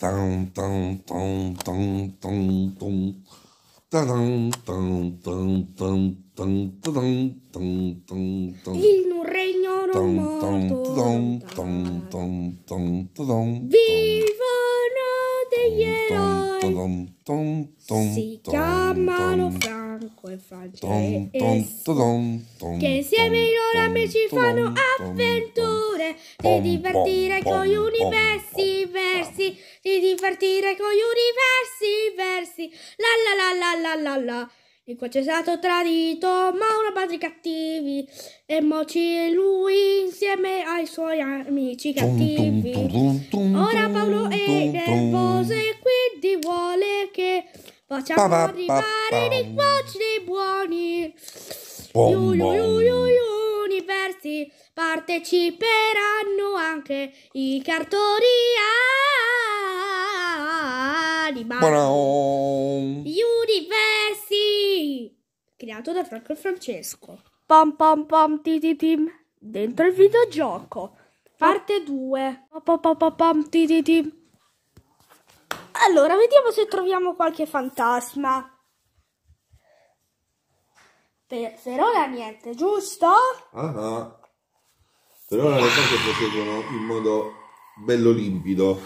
Tan, tan, tan, tan, tan, tan. In un regno non morto Vivono degli eroi Si chiamano Frank e Francia. che insieme ai loro amici fanno avventure. Di divertire con gli universi versi. Di divertire con gli universi versi. La la la la la la la. Il qua c'è stato tradito, ma una padre cattivi. E moci lui insieme ai suoi amici cattivi. Ora Paolo è nervoso e quindi vuole che Facciamo pa, arrivare pa, dei cuoci dei buoni. Bom, bom. universi parteciperanno anche i cartori animati. Universi. Creato da Franco Francesco. Pom pom pom ti ti tim. Dentro il videogioco. Parte 2. pom pom pom ti ti tim. Allora, vediamo se troviamo qualche fantasma. Per, per ora niente, giusto? Ah, Per ora le cose proseguono in modo bello limpido.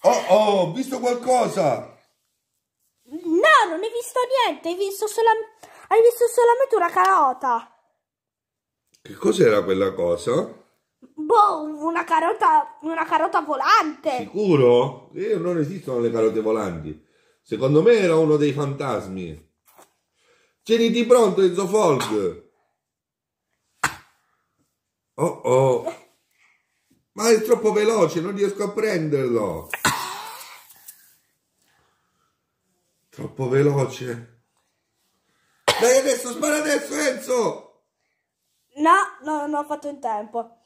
Oh, oh, ho visto qualcosa! No, non hai visto niente, hai visto, sola... hai visto solamente una carota. Che cos'era quella cosa? Boh, una carota, una carota volante. Sicuro? Io non esistono le carote volanti. Secondo me era uno dei fantasmi. Tieniti pronto, Enzo Folk. Oh oh. Ma è troppo veloce, non riesco a prenderlo. Troppo veloce. Dai adesso, spara adesso, Enzo. No, no, non ho fatto in tempo.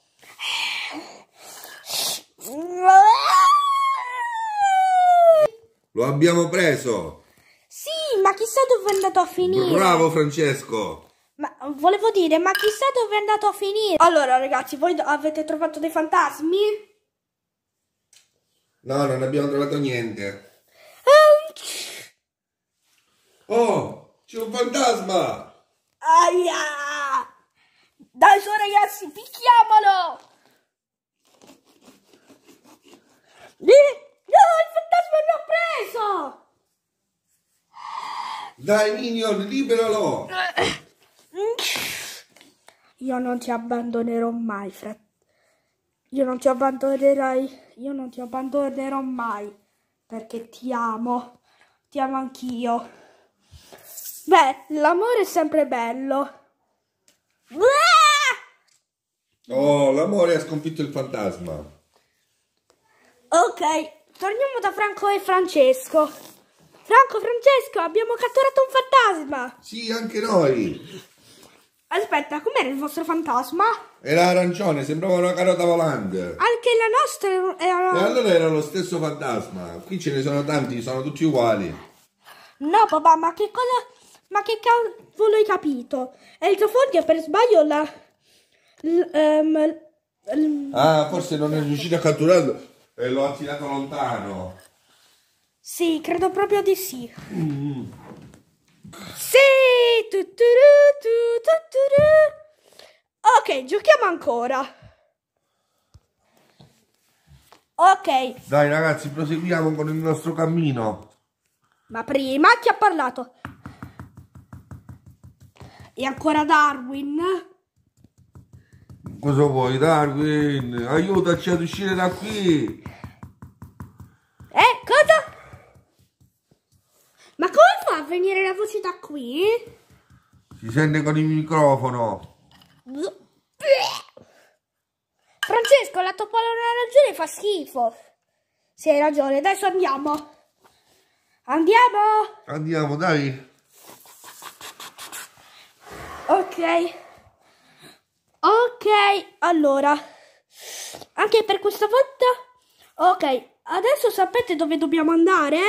Lo abbiamo preso! Sì, ma chissà dove è andato a finire! Bravo Francesco! Ma volevo dire, ma chissà dove è andato a finire! Allora ragazzi, voi avete trovato dei fantasmi? No, non abbiamo trovato niente. Oh, c'è un fantasma! Aia! Dai su ragazzi, picchiamolo! No, il fantasma l'ho preso! Dai Minion, liberalo! Mm. Io non ti abbandonerò mai, fratello. Io non ti abbandonerai, io non ti abbandonerò mai, perché ti amo, ti amo anch'io. Beh, l'amore è sempre bello. Bleh! Oh, l'amore ha sconfitto il fantasma. Ok, torniamo da Franco e Francesco. Franco, Francesco, abbiamo catturato un fantasma. Sì, anche noi. Aspetta, com'era il vostro fantasma? Era arancione, sembrava una carota volante. Anche la nostra era... E allora era lo stesso fantasma. Qui ce ne sono tanti, sono tutti uguali. No, papà, ma che cosa... Ma che cavolo hai capito? E il tuo foglio per sbaglio la... Ehm, ah, forse non è riuscito a catturarlo e lo ha tirato lontano. Sì, credo proprio di sì. Mm. Sì! Tuturu, tuturu. Ok, giochiamo ancora. Ok. Dai ragazzi, proseguiamo con il nostro cammino. Ma prima chi ha parlato? E ancora Darwin? Cosa vuoi, Darwin? Aiutaci ad uscire da qui! Eh, cosa? Ma come fa a venire la voce da qui? Si sente con il microfono. Francesco, la topola non ha ragione, fa schifo. Sì, hai ragione, adesso andiamo. Andiamo! Andiamo, dai. Ok. Ok, allora, anche per questa volta, ok, adesso sapete dove dobbiamo andare?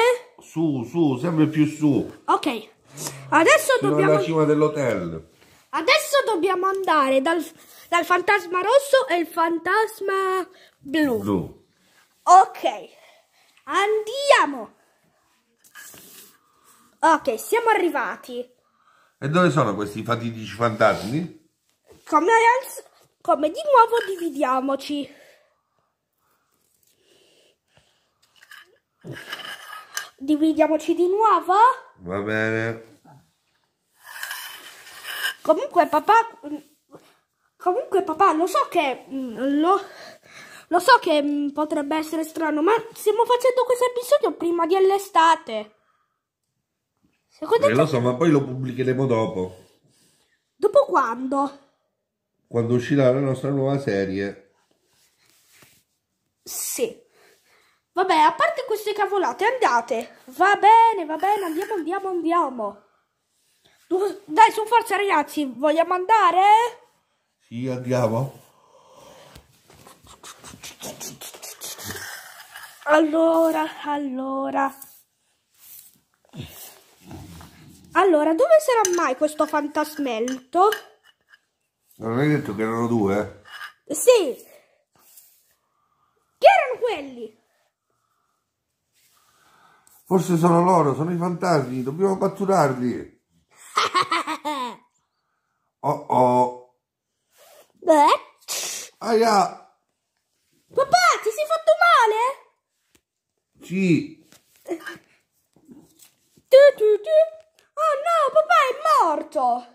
Su, su, sempre più su. Ok, adesso Fino dobbiamo... alla cima dell'hotel. Adesso dobbiamo andare dal, dal, fantasma rosso e il fantasma blu. blu. Ok, andiamo. Ok, siamo arrivati. E dove sono questi fatidici fantasmi? come, come di nuovo dividiamoci. Dividiamoci di nuovo? Va bene. Comunque papà, comunque papà, lo so che, lo, lo so che potrebbe essere strano, ma stiamo facendo questo episodio prima dell'estate. Secondo eh, te... lo so, ma poi lo pubblicheremo dopo. Dopo quando? quando uscirà la nostra nuova serie. Sì. Vabbè, a parte queste cavolate, andate. Va bene, va bene, andiamo, andiamo, andiamo. Dai, su forza ragazzi, vogliamo andare? Sì, andiamo. Allora, allora. Allora, dove sarà mai questo fantasmelto? Non hai detto che erano due? Sì! Chi erano quelli? Forse sono loro, sono i fantasmi, dobbiamo catturarli! oh oh! Beh? Aia! Papà, ti sei fatto male? Sì. Tu, tu, tu. Oh no, papà è morto.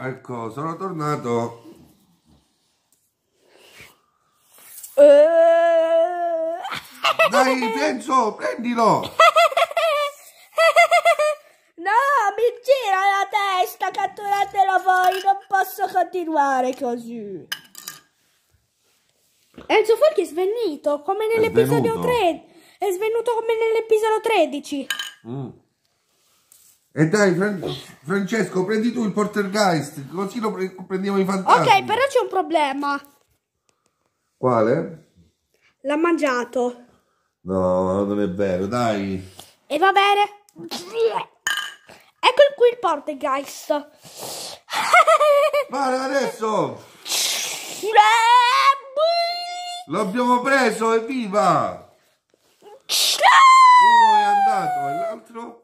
Ecco, sono tornato. Eh. Dai, Pienzo, prendilo! No, mi gira la testa, catturatelo voi, non posso continuare così. Enzo Forchi è svenuto come nell'episodio 3. È svenuto come nell'episodio 13. Mm. E dai, Fran Francesco, prendi tu il portergeist, così lo pre prendiamo i fantasmi. Ok, però c'è un problema. Quale? L'ha mangiato. No, non è vero, dai. E va bene. Ecco qui il portergeist. Vale, adesso. L'abbiamo preso, evviva! Uno è andato e l'altro...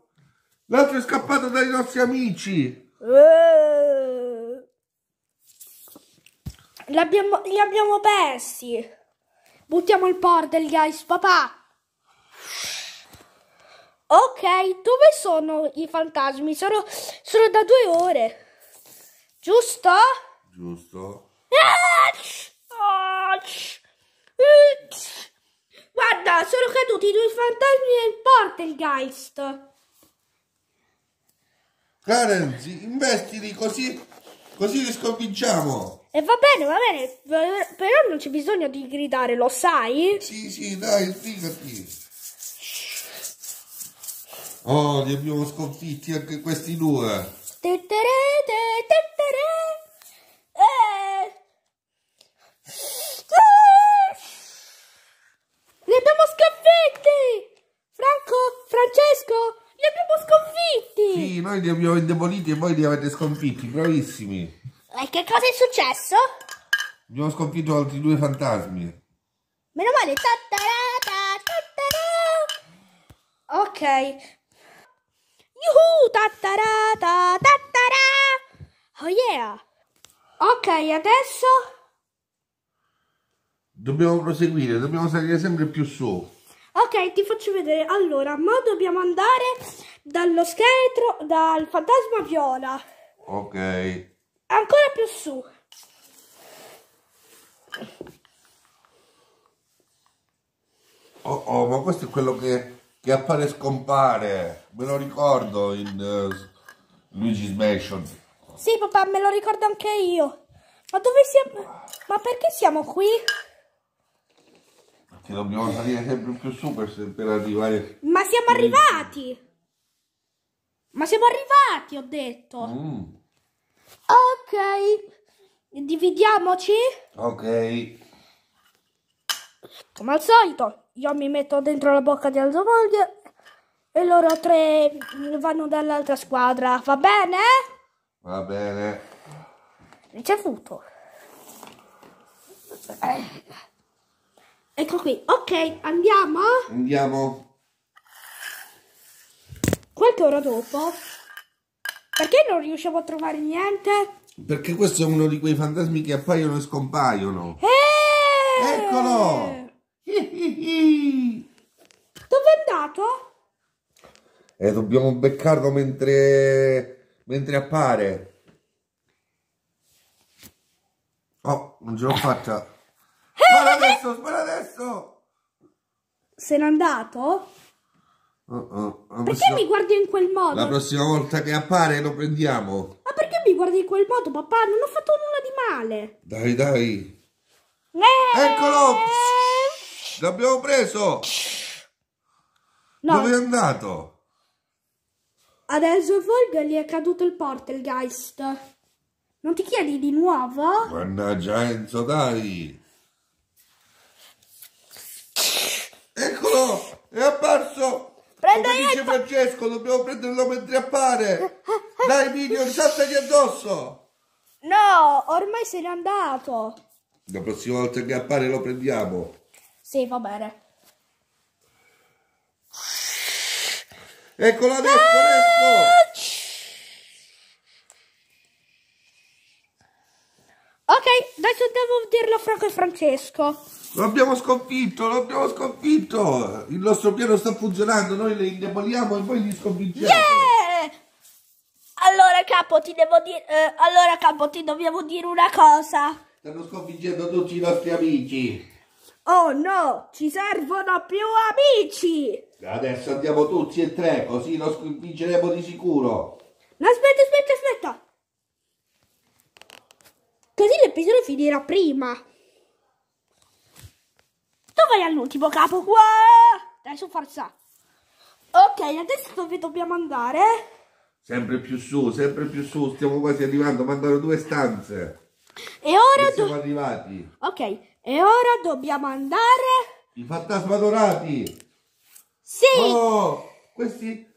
L'altro è scappato dai nostri amici. Uh, li, abbiamo, persi. Buttiamo il bordel, guys, papà. Ok, dove sono i fantasmi? Sono, sono da due ore. Giusto? Giusto. Guarda, sono caduti i due fantasmi nel portal, guys. Karenzi, investili così, così li sconfiggiamo. E va bene, va bene, però non c'è bisogno di gridare, lo sai? Sì, sì, dai, figati. Oh, li abbiamo sconfitti anche questi due. Tettere, tettere. noi li abbiamo indeboliti e voi li avete sconfitti, bravissimi. E che cosa è successo? Abbiamo sconfitto altri due fantasmi. Meno male. Tattarata, tattarà. Ok. Yuhu, tattarata, tattarà. Oh yeah. Ok, adesso... Dobbiamo proseguire, dobbiamo salire sempre più su. Ok, ti faccio vedere. Allora, ma dobbiamo andare dallo scheletro, dal fantasma viola. Ok. Ancora più su. Oh, oh, ma questo è quello che, che appare e scompare. Me lo ricordo in uh, Luigi's Mansion. Sì, papà, me lo ricordo anche io. Ma dove siamo? Ma perché siamo qui? Perché dobbiamo salire sempre più su per, per arrivare... Ma siamo arrivati! Ma siamo arrivati, ho detto. Mm. Ok. Dividiamoci. Ok. Come al solito, io mi metto dentro la bocca di Alzovoglia e loro tre vanno dall'altra squadra. Va bene? Va bene. Ricevuto. Ecco qui. Ok, andiamo? Andiamo. Qualche ora dopo, perché non riusciamo a trovare niente? Perché questo è uno di quei fantasmi che appaiono e scompaiono. Eh! Eccolo! Dove è andato? Eh, dobbiamo beccarlo mentre, mentre appare. Oh, non ce l'ho fatta. Eh! Spara adesso, spara adesso! Se n'è andato? Uh, uh, perché mi guardi in quel modo? La prossima volta che appare lo prendiamo. Ma perché mi guardi in quel modo, papà? Non ho fatto nulla di male. Dai, dai. Eh... Eccolo! L'abbiamo preso! No. Dove è andato? Adesso Volga gli è caduto il portelgeist. Non ti chiedi di nuovo? Mannaggia Enzo, dai! Eccolo! È apparso! Prendo Come dice Francesco, dobbiamo prenderlo mentre appare. Dai, Emilio, saltagli addosso. No, ormai se n'è andato. La prossima volta che appare lo prendiamo. Sì, va bene. Eccolo adesso, ah! adesso. Ok, adesso devo dirlo a Franco e Francesco. Lo abbiamo sconfitto, lo abbiamo sconfitto! Il nostro piano sta funzionando, noi le indeboliamo e poi li sconfiggiamo. Yeah! Allora capo, ti devo dire... Eh, allora capo, ti dobbiamo dire una cosa. Stanno sconfiggendo tutti i nostri amici. Oh no, ci servono più amici! Adesso andiamo tutti e tre, così lo sconfiggeremo di sicuro. No, aspetta, aspetta, aspetta! Così l'episodio finirà prima. Tu vai all'ultimo capo. qua. Dai, su forza. Ok, adesso dove dobbiamo andare? Sempre più su, sempre più su. Stiamo quasi arrivando, mancano due stanze. E ora... E siamo do... arrivati. Ok, e ora dobbiamo andare... I fantasmatorati. Sì. Oh, questi...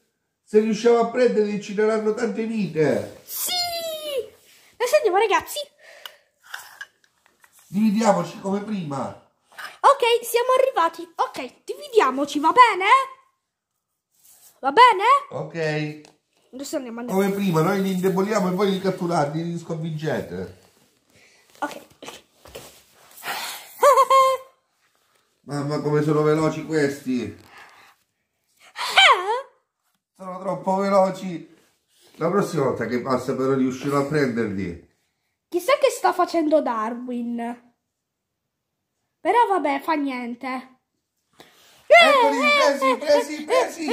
Se riusciamo a prenderli ci daranno tante vite. Sì. Adesso andiamo, ragazzi. Dividiamoci come prima. Ok, siamo arrivati. Ok, dividiamoci, va bene? Va bene? Ok. Adesso andiamo a Come prima, noi li indeboliamo e voi li catturate, li sconvincete. Ok. Mamma, come sono veloci questi. Eh? Sono troppo veloci. La prossima volta che passa però riuscirò a prenderli. Chissà che sta facendo Darwin. Però vabbè, fa niente. Eccoli, presi, presi,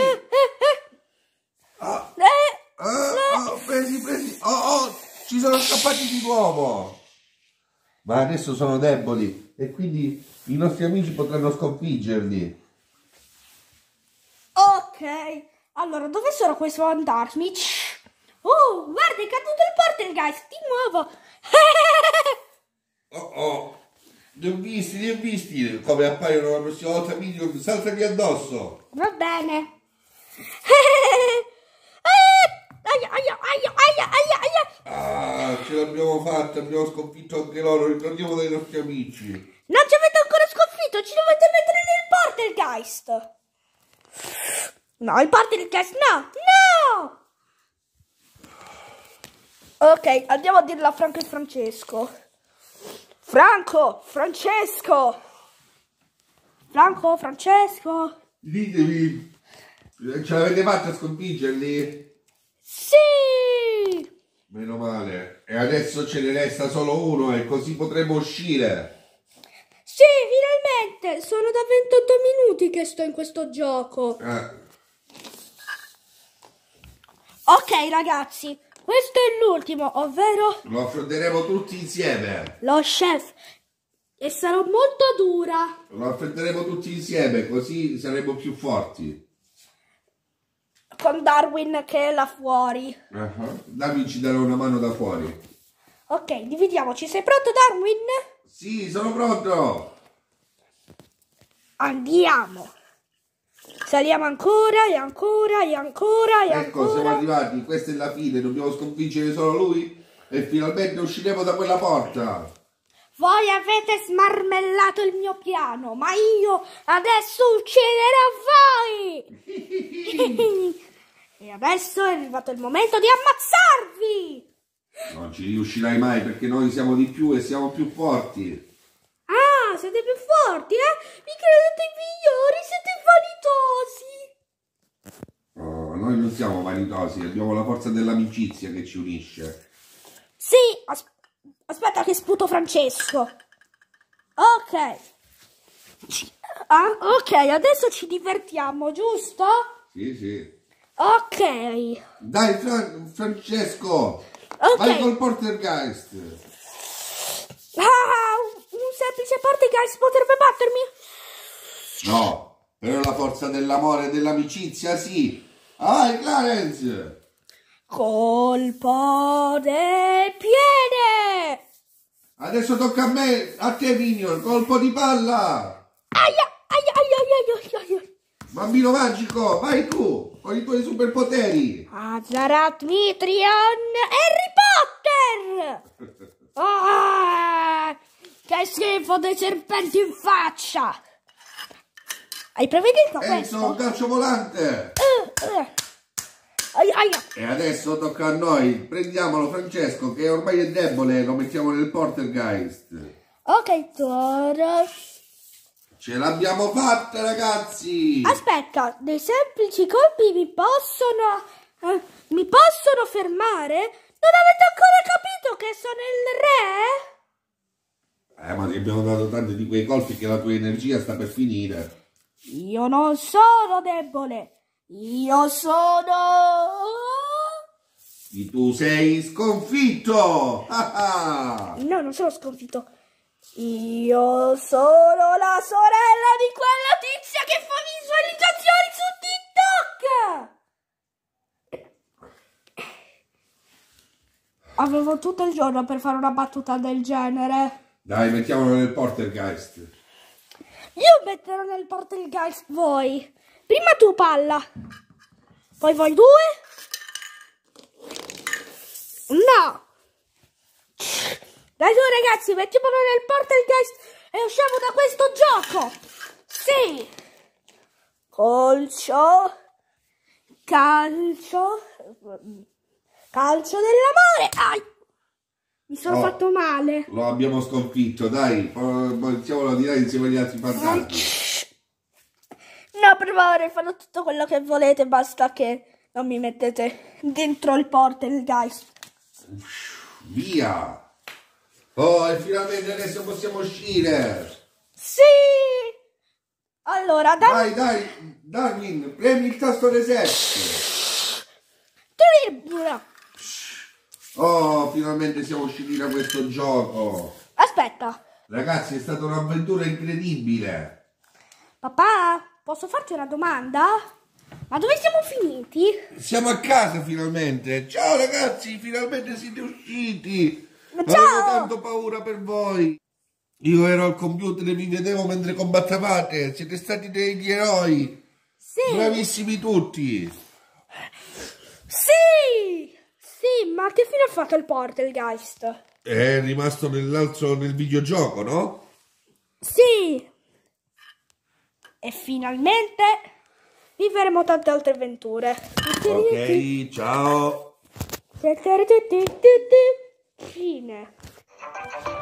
presi. Oh, oh, ci sono scappati di nuovo. Ma adesso sono deboli e quindi i nostri amici potranno sconfiggerli. Ok, allora dove sono questi fantasmi? Oh, guarda, è caduto il portal, guys, di nuovo. oh, oh. Li ho visti, li ho visti. Come appaiono la prossima volta, video, saltami addosso. Va bene. Ah, ah, ce l'abbiamo fatta, abbiamo sconfitto anche loro, ritorniamo dai nostri amici. Non ci avete ancora sconfitto, ci dovete mettere nel Portelgeist. No, il Portelgeist no, no! Ok, andiamo a dirla a Franco e Francesco. Franco, Francesco. Franco, Francesco. Ditemi, eh, ce l'avete fatta a sconfiggerli? Sì! Meno male. E adesso ce ne resta solo uno e così potremo uscire. Sì, finalmente! Sono da 28 minuti che sto in questo gioco. Eh. Ok, ragazzi. Questo è l'ultimo, ovvero... Lo affronteremo tutti insieme. Lo chef. E sarò molto dura. Lo affronteremo tutti insieme, così saremo più forti. Con Darwin che è là fuori. Uh -huh. Darwin ci darà una mano da fuori. Ok, dividiamoci. Sei pronto, Darwin? Sì, sono pronto. Andiamo. Saliamo ancora e ancora e ancora e ecco, ancora. Ecco, siamo arrivati, questa è la fine, dobbiamo sconfiggere solo lui e finalmente usciremo da quella porta. Voi avete smarmellato il mio piano, ma io adesso ucciderò voi! e adesso è arrivato il momento di ammazzarvi! Non ci riuscirai mai perché noi siamo di più e siamo più forti. Ah, siete più forti, eh? Mi credete migliori, siete vanitosi? No, oh, noi non siamo vanitosi, abbiamo la forza dell'amicizia che ci unisce. Sì, as aspetta che sputo Francesco. Ok. Ci ah, ok, adesso ci divertiamo, giusto? Sì, sì. Ok. Dai, Fra Francesco, okay. vai col Portergeist. Ah, un semplice Portergeist potrebbe battermi? No. Però la forza dell'amore e dell'amicizia sì. Vai Clarence! Colpo del piede! Adesso tocca a me, a te Minion, colpo di palla! Aia, aia, aia, aia, aia, Bambino magico, vai tu, con i tuoi superpoteri! Azarat, Mitrion, Harry Potter! Ah, che schifo dei serpenti in faccia! Hai prevedito eh, questo? Enzo, un calcio volante! Uh, uh. Ai, ai. E adesso tocca a noi. Prendiamolo Francesco che ormai è debole, lo mettiamo nel poltergeist. Ok, Toro. Ce l'abbiamo fatta ragazzi! Aspetta, dei semplici colpi mi possono... Eh, mi possono fermare? Non avete ancora capito che sono il re? Eh, ma ti abbiamo dato tanti di quei colpi che la tua energia sta per finire. Io non sono debole, io sono... E Tu sei sconfitto! no, non sono sconfitto. Io sono la sorella di quella tizia che fa visualizzazioni su TikTok! Avevo tutto il giorno per fare una battuta del genere. Dai, mettiamolo nel portergeist. Io metterò nel poltergeist voi. Prima tu palla. Poi voi due. No. Dai su ragazzi, mettiamolo nel poltergeist e usciamo da questo gioco. Sì. Colcio. Calcio. Calcio dell'amore. Ai. Mi sono oh, fatto male. Lo abbiamo sconfitto, dai. Iniziamolo a dire insieme agli altri fantasmi. No, per favore, fanno tutto quello che volete, basta che non mi mettete dentro il portal, dai. Via! Oh, e finalmente adesso possiamo uscire! Sì! Allora, dai... Dai, dai, Darwin, premi il tasto reset! Tribula! Oh, finalmente siamo usciti da questo gioco. Aspetta. Ragazzi, è stata un'avventura incredibile. Papà, posso farti una domanda? Ma dove siamo finiti? Siamo a casa finalmente. Ciao ragazzi, finalmente siete usciti. Ma Avevo ciao. tanto paura per voi. Io ero al computer e vi vedevo mentre combattavate. Siete stati degli eroi. Sì. Bravissimi tutti. Sì ma che fine ha fatto il Portalgeist? È rimasto nell'altro nel videogioco, no? Sì! E finalmente vivremo tante altre avventure. Ok, ciao! Fine.